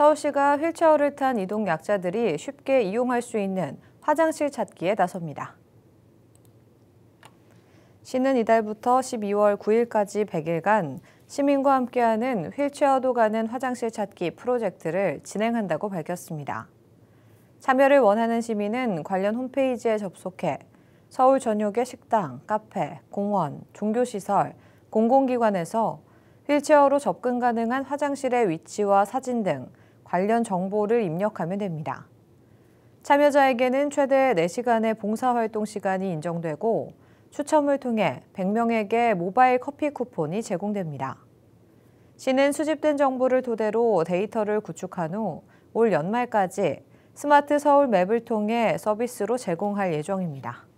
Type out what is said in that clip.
서울시가 휠체어를 탄 이동 약자들이 쉽게 이용할 수 있는 화장실 찾기에 나섭니다. 시는 이달부터 12월 9일까지 100일간 시민과 함께하는 휠체어도 가는 화장실 찾기 프로젝트를 진행한다고 밝혔습니다. 참여를 원하는 시민은 관련 홈페이지에 접속해 서울 전역의 식당, 카페, 공원, 종교시설, 공공기관에서 휠체어로 접근 가능한 화장실의 위치와 사진 등 관련 정보를 입력하면 됩니다. 참여자에게는 최대 4시간의 봉사활동 시간이 인정되고 추첨을 통해 100명에게 모바일 커피 쿠폰이 제공됩니다. 시는 수집된 정보를 토대로 데이터를 구축한 후 올 연말까지 스마트 서울 맵을 통해 서비스로 제공할 예정입니다.